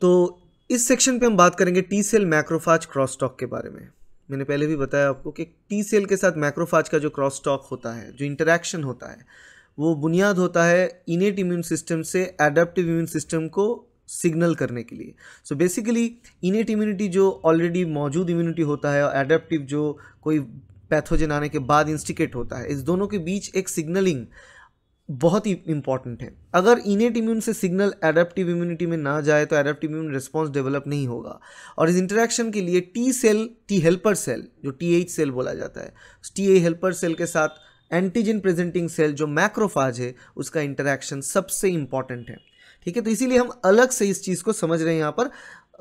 तो इस सेक्शन पे हम बात करेंगे T cell macrophage cross crosstalk के बारे में मैंने पहले भी बताया आपको कि टी सेल के साथ मैक्रोफाज का जो क्रॉस टॉक होता है जो इंटरेक्शन होता है वो बुनियाद होता है इनेट इम्यून सिस्टम से एडेप्टिव इम्यून सिस्टम को सिग्नल करने के लिए सो बेसिकली इनेट इम्यूनिटी जो ऑलरेडी मौजूद इम्यूनिटी होता है और एडेप्टिव जो कोई पैथोजन आने के बाद इंस्टिकेट होता है इस दोनों के बीच एक सिग्नलिंग बहुत ही इंपॉर्टेंट है अगर इनेट इम्यून से सिग्नल एडेप्टिव इम्यूनिटी में ना जाए तो एडेप्टिव इम्यून रिस्पॉन्स डेवलप नहीं होगा और इस इंटरेक्शन के लिए T cell T helper cell जो टी एच सेल बोला जाता है टी ए हेल्पर सेल के साथ एंटीजन प्रेजेंटिंग सेल जो मैक्रोफाज है उसका इंटरेक्शन सबसे इंपॉर्टेंट है ठीक है तो इसीलिए हम अलग से इस चीज़ को समझ रहे हैं यहाँ पर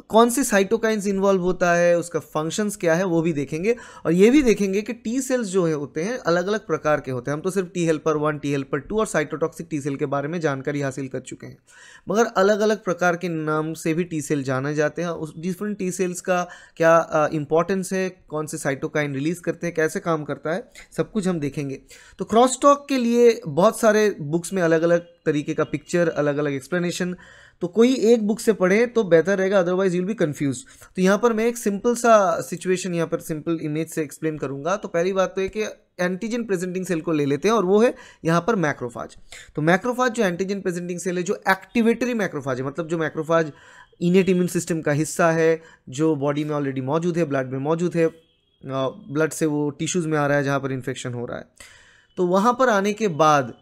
कौन से साइटोकाइंस इन्वॉल्व होता है उसका फंक्शंस क्या है वो भी देखेंगे और ये भी देखेंगे कि टी सेल्स जो है होते हैं अलग अलग प्रकार के होते हैं हम तो सिर्फ T helper one T helper two और साइटोटॉक्सिक टी सेल के बारे में जानकारी हासिल कर चुके हैं मगर अलग अलग प्रकार के नाम से भी टी सेल जाने जाते हैं उस डिफरेंट टी सेल्स का क्या इंपॉर्टेंस है कौन से साइटोकाइन रिलीज़ करते हैं कैसे काम करता है सब कुछ हम देखेंगे तो क्रॉस टॉक के लिए बहुत सारे बुक्स में अलग अलग तरीके का पिक्चर अलग अलग एक्सप्लेनेशन तो कोई एक बुक से पढ़े तो बेहतर रहेगा अदरवाइज यूल बी कन्फ्यूज तो यहाँ पर मैं एक सिंपल सा सिचुएशन यहाँ पर सिंपल इमेज से एक्सप्लेन करूँगा तो पहली बात तो है कि एंटीजन प्रेजेंटिंग सेल को ले लेते हैं और वो है यहाँ पर मैक्रोफाज तो मैक्रोफाज जो एंटीजन प्रेजेंटिंग सेल है जो एक्टिवेटरी मैक्रोफाज है मतलब जो मैक्रोफाज इनेट इम्यून सिस्टम का हिस्सा है जो बॉडी में ऑलरेडी मौजूद है ब्लड में मौजूद है ब्लड से वो टिश्यूज़ में आ रहा है जहाँ पर इन्फेक्शन हो रहा है तो वहाँ पर आने के बाद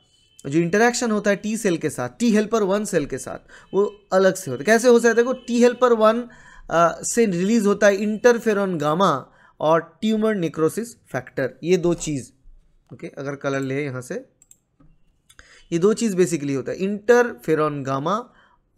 जो इंटरेक्शन होता है टी सेल के साथ टी हेल्पर वन सेल के साथ वो अलग से होता है कैसे हो सकता है देखो टी हेल्पर वन से रिलीज होता है इंटरफेरॉन गामा और ट्यूमर निक्रोसिस फैक्टर ये दो चीज़ ओके okay, अगर कलर ले यहाँ से ये दो चीज़ बेसिकली होता है इंटरफेरॉन गामा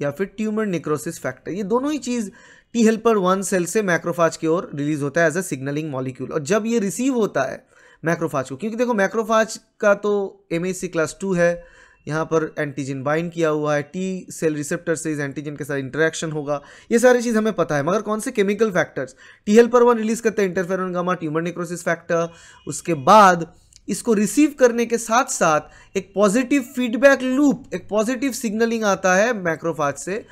या फिर ट्यूमर निक्रोसिस फैक्टर ये दोनों ही चीज़ टी हेल्पर वन सेल से मैक्रोफाज की ओर रिलीज होता है एज अ सिग्नलिंग मॉलिक्यूल और जब ये रिसीव होता है मैक्रोफाज को क्योंकि देखो मैक्रोफाज का तो एम क्लास टू है यहाँ पर एंटीजन बाइंड किया हुआ है टी सेल रिसेप्टर से इस एंटीजन के साथ इंटरेक्शन होगा ये सारी चीज़ हमें पता है मगर कौन से chemical factors T helper one release करते हैं interferon gamma tumour necrosis factor उसके बाद इसको रिसीव करने के साथ साथ एक पॉजिटिव फीडबैक लूप एक पॉजिटिव सिग्नलिंग आता है मैक्रोफाज से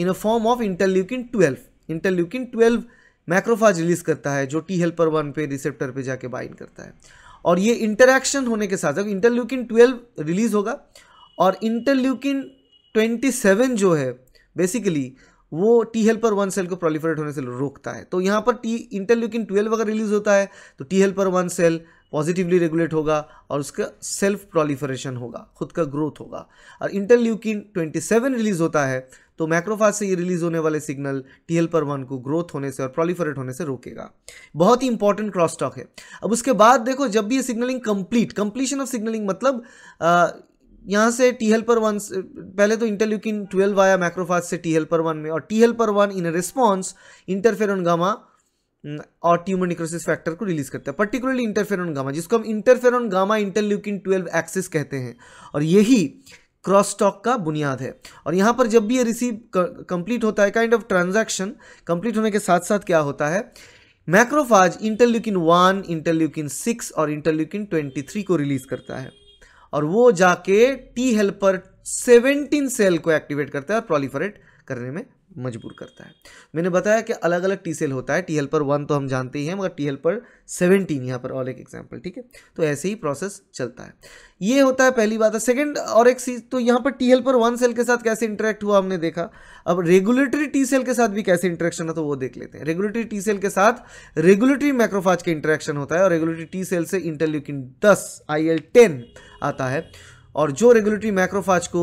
in a form of interleukin twelve interleukin twelve macrophage release करता है जो टी हेल्पर वन पे रिसेप्टर पे जाके बाइंड करता है और ये इंटरेक्शन होने के साथ साथ इंटरल्यूकिन ट्वेल्व रिलीज होगा और इंटरल्यूकिन ट्वेंटी सेवन जो है बेसिकली वो टी हेल्पर वन सेल को प्रोलीफरेट होने से रोकता है तो यहाँ पर टी इंटरल्यूकिन ट्वेल्व अगर रिलीज होता है तो T helper one cell positively regulate होगा और उसका सेल्फ प्रोलीफरेशन होगा खुद का ग्रोथ होगा और इंटरल्यूकिन सेवन रिलीज होता है तो मैक्रोफाज से ये रिलीज होने वाले signal T helper one को ग्रोथ होने से और प्रोलीफरेट होने से रोकेगा बहुत ही इंपॉर्टेंट क्रॉस टॉक है अब उसके बाद देखो जब भी ये signalling complete completion of signalling मतलब आ, यहाँ से टी हेल्पर वन पहले तो इंटरल्यूकिन ट्वेल्व आया मैक्रोफाज से टी हेल्पर वन में और T helper one in response interferon gamma और ट्यूमर निक्रोसिस फैक्टर को रिलीज करता है पर्टिकुलरली इंटरफेरॉन गामा जिसको हम interferon gamma interleukin twelve axis कहते हैं और यही क्रॉस टॉक का बुनियाद है और यहाँ पर जब भी ये रिसीव कंप्लीट होता है काइंड ऑफ ट्रांजैक्शन कंप्लीट होने के साथ साथ क्या होता है macrophage interleukin one interleukin six और इंटरल्यूकिन ट्वेंटी थ्री को रिलीज करता है और वो जाके टी हेल्पर सेवेंटीन सेल को एक्टिवेट करता है और प्रोलीफरेट करने में मजबूर करता है मैंने बताया कि अलग अलग टी सेल होता है टी हेल्पर वन तो हम जानते ही हैं मगर टी हेल्पर सेवनटीन यहाँ पर और एक एग्जाम्पल ठीक है तो ऐसे ही प्रोसेस चलता है ये होता है पहली बात है सेकेंड और एक चीज़ तो यहाँ पर टी हेल्पर वन सेल के साथ कैसे इंटरेक्ट हुआ हमने देखा अब रेगुलेटरी टी सेल के साथ भी कैसे इंटरेक्शन है तो वो देख लेते हैं रेगुलेटरी टी सेल के साथ रेगुलेटरी मैक्रोफाज के इंटरेक्शन होता है और रेगुलेटरी टी सेल से इंटरल्यूकिन दस आई आता है और जो रेगुलेटरी मैक्रोफाज को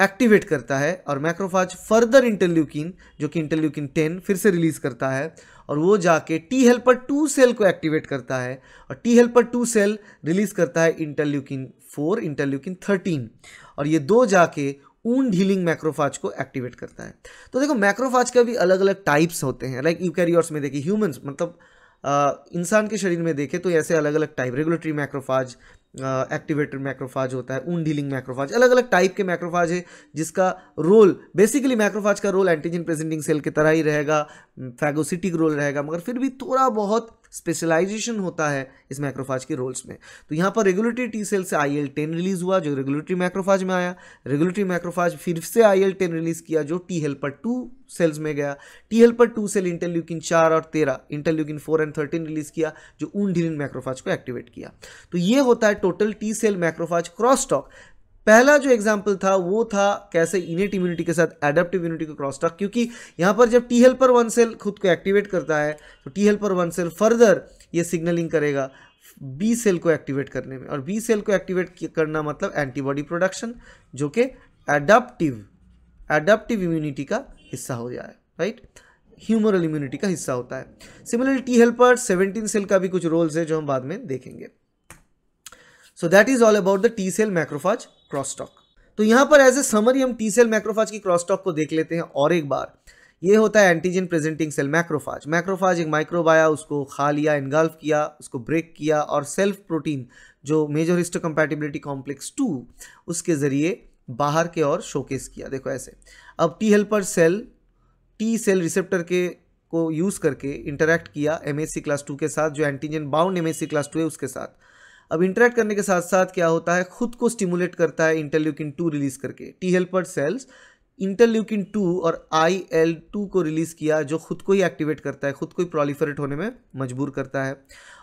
एक्टिवेट करता है और मैक्रोफाज फर्दर इंटरल्यूकिन जो कि इंटरल्यूकिन टेन फिर से रिलीज करता है और वो जाके टी हेल्पर टू सेल को एक्टिवेट करता है और T helper two cell release करता है इंटरल्यूकिन फोर इंटरल्यूकिन थर्टीन और ये दो जाके ऊन ढीलिंग मैक्रोफाज को एक्टिवेट करता है तो देखो मैक्रोफाज के भी अलग अलग टाइप्स होते हैं लाइक यूकैरियोट्स में देखिए ह्यूमन्स मतलब इंसान के शरीर में देखें तो ऐसे अलग अलग type regulatory macrophage activated macrophage होता है ऊन डीलिंग मैक्रोफाज अलग अलग टाइप के मैक्रोफाज है जिसका रोल बेसिकली मैक्रोफाज का रोल एंटीजन प्रेजेंटिंग सेल की तरह ही रहेगा फैगोसिटिक रोल रहेगा मगर फिर भी थोड़ा बहुत स्पेशलाइजेशन होता है इस मैक्रोफाज के रोल्स में तो यहाँ पर रेगुलेटरी टी सेल से आई एल टेन रिलीज हुआ जो रेगुलेटरी मैक्रोफाज में आया रेगुलेटरी मैक्रोफाज फिर से आई एल टेन रिलीज किया जो टी हेल्पर टू सेल्स में गया T helper two cell interleukin चार और तेरह interleukin four and thirteen release किया जो ऊन ढिलिन मैक्रोफाज को एक्टिवेट किया तो ये होता है total T cell macrophage cross talk पहला जो एग्जाम्पल था वो था कैसे इनेट इम्यूनिटी के साथ एडेप्टिव इम्यूनिटी को क्रॉस टॉक क्योंकि यहाँ पर जब टी हेल्पर वन सेल खुद को एक्टिवेट करता है तो T helper one cell further ये सिग्नलिंग करेगा बी सेल को एक्टिवेट करने में और बी सेल को एक्टिवेट करना मतलब एंटीबॉडी प्रोडक्शन जो कि एडाप्टिव एडाप्टिव इम्यूनिटी का हिस्सा हो जाए राइट ह्यूमरल इम्यूनिटी का हिस्सा होता है सिमिलरली टी हेल्पर 17 सेल का भी कुछ रोल्स है जो हम बाद में देखेंगे so that is all about the T cell macrophage crosstalk तो यहां पर एज ए समरी हम टी सेल मैक्रोफाज की क्रॉसटॉक को देख लेते हैं और एक बार ये होता है antigen presenting cell macrophage macrophage एक माइक्रोबाया उसको खा लिया इनगल्फ किया उसको ब्रेक किया और सेल्फ प्रोटीन जो major histocompatibility complex two उसके ज़रिए बाहर के और शोकेस किया देखो ऐसे अब T helper cell T cell receptor के को यूज़ करके इंटरेक्ट किया एम क्लास टू के साथ जो antigen bound M class two है उसके साथ अब इंटरेक्ट करने के साथ साथ क्या होता है खुद को स्टिमुलेट करता है इंटरल्यूकिन टू रिलीज करके T helper cells interleukin two और आई एल टू को रिलीज़ किया जो खुद को ही एक्टिवेट करता है खुद को ही प्रोलीफरेट होने में मजबूर करता है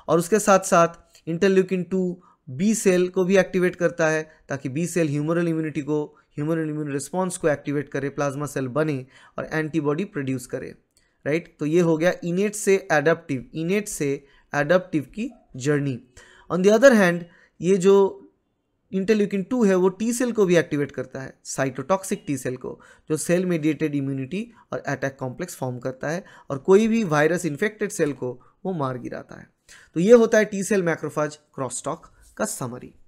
और उसके साथ साथ इंटरल्यूकिन टू बी सेल को भी एक्टिवेट करता है ताकि बी सेल ह्यूमरल इम्यूनिटी को ह्यूमरल इम्यून रिस्पॉन्स को एक्टिवेट करे प्लाज्मा सेल बने और एंटीबॉडी प्रोड्यूस करे राइट तो ये हो गया इनेट से एडप्टिव इनेट से एडप्टिव की journey on the other hand ये जो इंटेल्यूकिन टू है वो टी सेल को भी एक्टिवेट करता है साइटोटॉक्सिक टी सेल को जो सेल मेडिएटेड इम्यूनिटी और अटैक कॉम्प्लेक्स फॉर्म करता है और कोई भी वायरस इन्फेक्टेड सेल को वो मार गिराता है तो ये होता है टी सेल मैक्रोफाज क्रॉस का समरी